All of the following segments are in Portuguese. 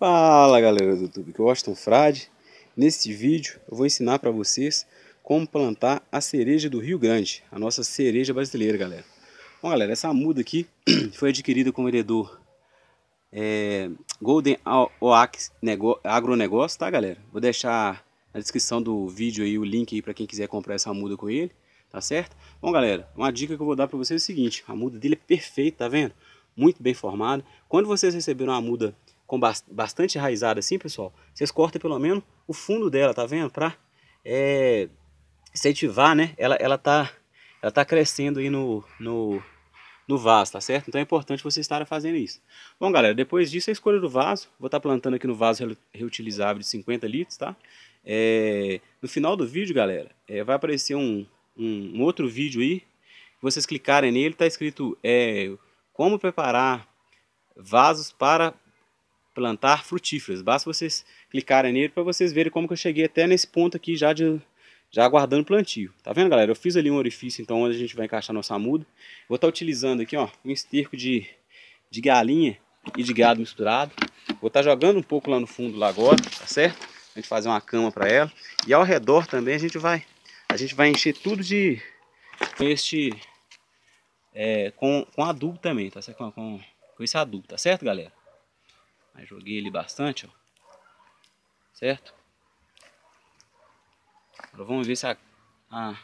Fala galera do YouTube, que eu Washington Frade. Neste vídeo eu vou ensinar para vocês como plantar a cereja do Rio Grande, a nossa cereja brasileira, galera. Bom galera, essa muda aqui foi adquirida com o vendedor é, Golden Oax Agronegócio, tá galera? Vou deixar na descrição do vídeo aí o link aí para quem quiser comprar essa muda com ele, tá certo? Bom galera, uma dica que eu vou dar para vocês é o seguinte, a muda dele é perfeita, tá vendo? muito bem formada. Quando vocês receberam uma muda com bastante enraizada assim, pessoal, vocês cortam pelo menos o fundo dela, tá vendo? Pra é, incentivar, né? Ela, ela, tá, ela tá crescendo aí no, no, no vaso, tá certo? Então é importante vocês estarem fazendo isso. Bom, galera, depois disso a escolha do vaso. Vou estar tá plantando aqui no vaso reutilizável de 50 litros, tá? É, no final do vídeo, galera, é, vai aparecer um, um, um, outro vídeo aí. Vocês clicarem nele, tá escrito é, como preparar vasos para plantar frutíferas. Basta vocês clicarem nele para vocês verem como que eu cheguei até nesse ponto aqui já de já aguardando plantio. Tá vendo, galera? Eu fiz ali um orifício, então, onde a gente vai encaixar nossa muda. Vou estar tá utilizando aqui, ó, um esterco de, de galinha e de gado misturado. Vou estar tá jogando um pouco lá no fundo lá agora, tá certo? A gente fazer uma cama para ela. E ao redor também a gente vai, a gente vai encher tudo de com este é, com, com adubo também, tá certo? Com, com, com esse adubo, tá certo, galera? joguei ele bastante, ó. Certo? Agora vamos ver se a, a,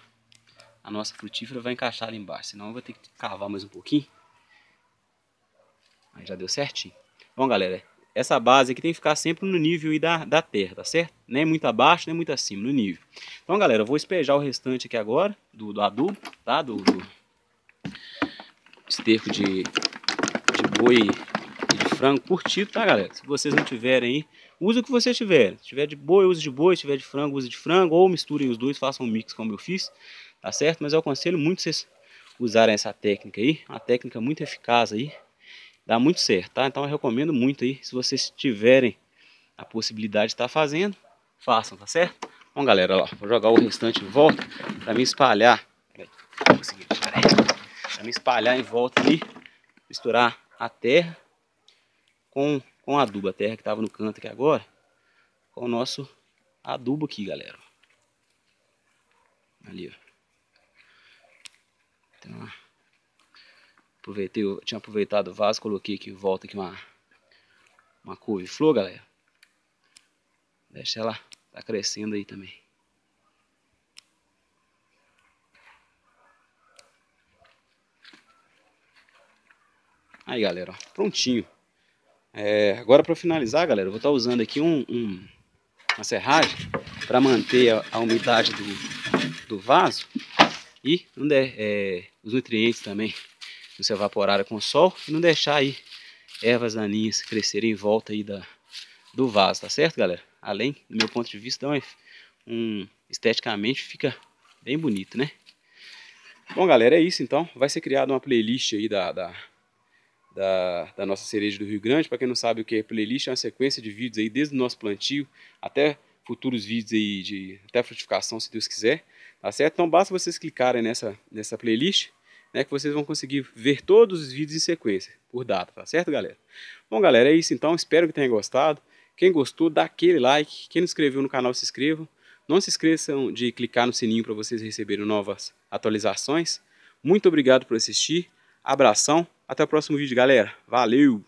a nossa frutífera vai encaixar ali embaixo. Senão eu vou ter que cavar mais um pouquinho. Aí já deu certinho. Bom, galera, essa base aqui tem que ficar sempre no nível da, da terra, tá certo? Nem é muito abaixo, nem é muito acima, no nível. Então, galera, eu vou espejar o restante aqui agora do, do adubo, tá? Do, do esterco de, de boi frango curtido, tá galera? Se vocês não tiverem aí, usa o que vocês tiverem. Se tiver de boi, use de boi. Se tiver de frango, use de frango. Ou misturem os dois, façam um mix como eu fiz, tá certo? Mas eu aconselho muito vocês usarem essa técnica aí. Uma técnica muito eficaz aí. Dá muito certo, tá? Então eu recomendo muito aí, se vocês tiverem a possibilidade de estar tá fazendo, façam, tá certo? Bom, galera, ó, vou jogar o restante em volta para me espalhar. Pra me espalhar em volta ali, misturar a terra com, com adubo, a terra que estava no canto aqui agora, com o nosso adubo aqui, galera. Ali, ó. Então, aproveitei, eu tinha aproveitado o vaso, coloquei aqui, em volta aqui uma, uma couve-flor, galera. Deixa ela, tá crescendo aí também. Aí, galera, ó, prontinho. É, agora para finalizar, galera, eu vou estar tá usando aqui um, um uma serragem para manter a, a, umidade do, do vaso e não der, é, os nutrientes também não se evaporarem com o sol e não deixar aí ervas daninhas crescerem em volta aí da, do vaso, tá certo, galera? Além, do meu ponto de vista, é um, esteticamente fica bem bonito, né? Bom, galera, é isso então. Vai ser criada uma playlist aí da, da da, da nossa cereja do Rio Grande. Para quem não sabe o que é playlist, é uma sequência de vídeos aí desde o nosso plantio até futuros vídeos aí de até frutificação, se Deus quiser, tá certo? Então basta vocês clicarem nessa, nessa playlist, né, que vocês vão conseguir ver todos os vídeos em sequência, por data, tá certo, galera? Bom, galera, é isso então, espero que tenha gostado. Quem gostou, dá aquele like. Quem não inscreveu no canal, se inscreva. Não se esqueçam de clicar no sininho para vocês receberem novas atualizações. Muito obrigado por assistir. Abração até o próximo vídeo, galera. Valeu!